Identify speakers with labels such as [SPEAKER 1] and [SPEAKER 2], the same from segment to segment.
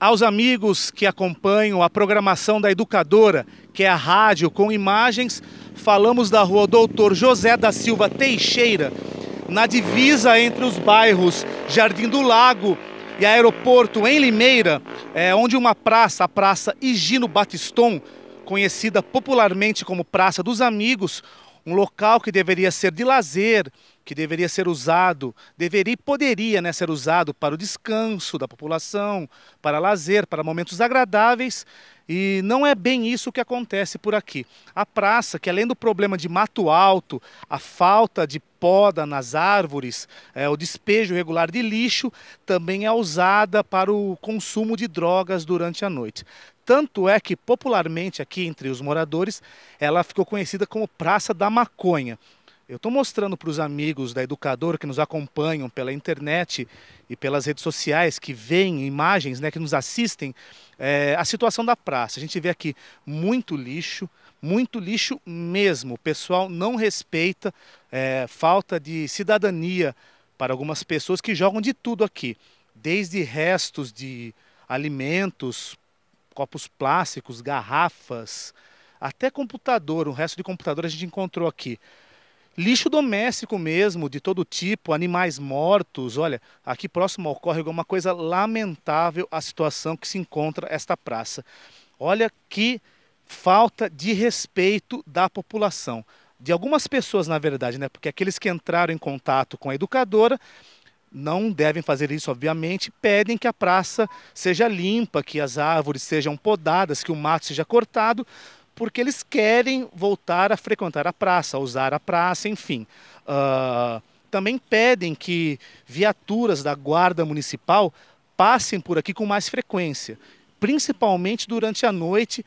[SPEAKER 1] aos amigos que acompanham a programação da Educadora, que é a rádio com imagens, falamos da rua Doutor José da Silva Teixeira, na divisa entre os bairros Jardim do Lago e Aeroporto, em Limeira, é, onde uma praça, a Praça Higino Batiston, conhecida popularmente como Praça dos Amigos, um local que deveria ser de lazer, que deveria ser usado, deveria e poderia né, ser usado para o descanso da população, para lazer, para momentos agradáveis, e não é bem isso que acontece por aqui. A praça, que além do problema de mato alto, a falta de poda nas árvores, é, o despejo regular de lixo, também é usada para o consumo de drogas durante a noite. Tanto é que popularmente aqui entre os moradores, ela ficou conhecida como Praça da Maconha. Eu estou mostrando para os amigos da Educador que nos acompanham pela internet e pelas redes sociais, que veem imagens, né, que nos assistem, é, a situação da praça. A gente vê aqui muito lixo, muito lixo mesmo. O pessoal não respeita, é, falta de cidadania para algumas pessoas que jogam de tudo aqui, desde restos de alimentos, copos plásticos, garrafas, até computador. O resto de computador a gente encontrou aqui lixo doméstico mesmo, de todo tipo, animais mortos. Olha, aqui próximo ao córrego é uma coisa lamentável a situação que se encontra esta praça. Olha que falta de respeito da população. De algumas pessoas, na verdade, né? Porque aqueles que entraram em contato com a educadora não devem fazer isso, obviamente, pedem que a praça seja limpa, que as árvores sejam podadas, que o mato seja cortado, porque eles querem voltar a frequentar a praça, a usar a praça, enfim. Uh, também pedem que viaturas da Guarda Municipal passem por aqui com mais frequência, principalmente durante a noite,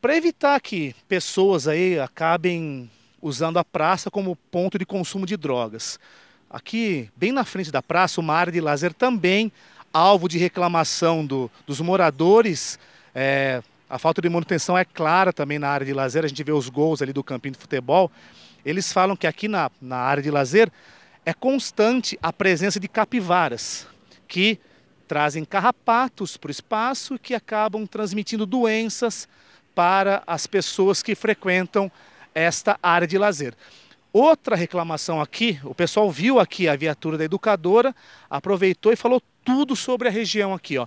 [SPEAKER 1] para evitar que pessoas aí acabem usando a praça como ponto de consumo de drogas. Aqui, bem na frente da praça, o Mar de lazer também alvo de reclamação do, dos moradores, é, a falta de manutenção é clara também na área de lazer, a gente vê os gols ali do campinho de futebol. Eles falam que aqui na, na área de lazer é constante a presença de capivaras, que trazem carrapatos para o espaço e que acabam transmitindo doenças para as pessoas que frequentam esta área de lazer. Outra reclamação aqui, o pessoal viu aqui a viatura da educadora, aproveitou e falou tudo sobre a região aqui, ó.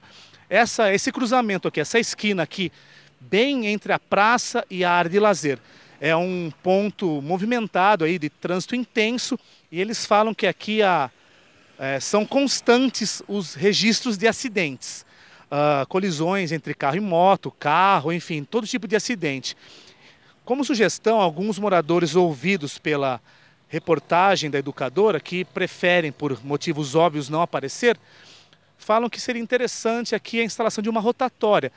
[SPEAKER 1] Essa, esse cruzamento aqui, essa esquina aqui, bem entre a praça e a área de lazer. É um ponto movimentado aí de trânsito intenso e eles falam que aqui a, é, são constantes os registros de acidentes. Uh, colisões entre carro e moto, carro, enfim, todo tipo de acidente. Como sugestão, alguns moradores ouvidos pela reportagem da educadora, que preferem, por motivos óbvios, não aparecer, falam que seria interessante aqui a instalação de uma rotatória.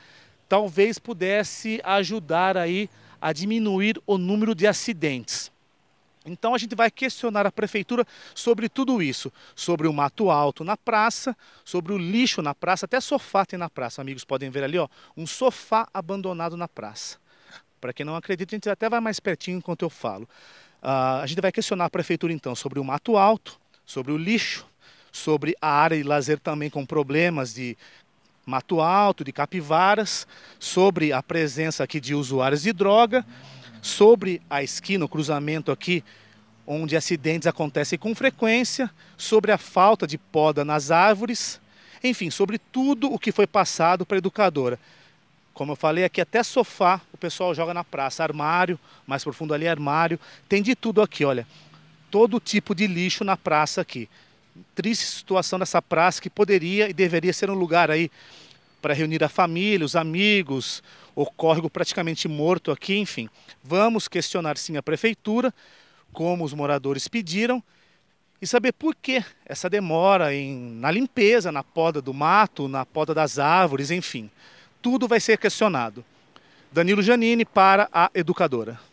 [SPEAKER 1] Talvez pudesse ajudar aí a diminuir o número de acidentes. Então a gente vai questionar a prefeitura sobre tudo isso, sobre o mato alto na praça, sobre o lixo na praça, até sofá tem na praça, amigos, podem ver ali, ó, um sofá abandonado na praça. Para quem não acredita, a gente até vai mais pertinho enquanto eu falo. Uh, a gente vai questionar a prefeitura então sobre o mato alto, sobre o lixo, sobre a área de lazer também com problemas de mato alto, de capivaras, sobre a presença aqui de usuários de droga, sobre a esquina, o cruzamento aqui, onde acidentes acontecem com frequência, sobre a falta de poda nas árvores, enfim, sobre tudo o que foi passado para a educadora. Como eu falei aqui, até sofá o pessoal joga na praça, armário, mais profundo ali armário, tem de tudo aqui, olha. Todo tipo de lixo na praça aqui triste situação dessa praça que poderia e deveria ser um lugar aí para reunir a família, os amigos, o córrego praticamente morto aqui, enfim. Vamos questionar sim a prefeitura, como os moradores pediram, e saber por que essa demora em, na limpeza, na poda do mato, na poda das árvores, enfim. Tudo vai ser questionado. Danilo Janine para a Educadora.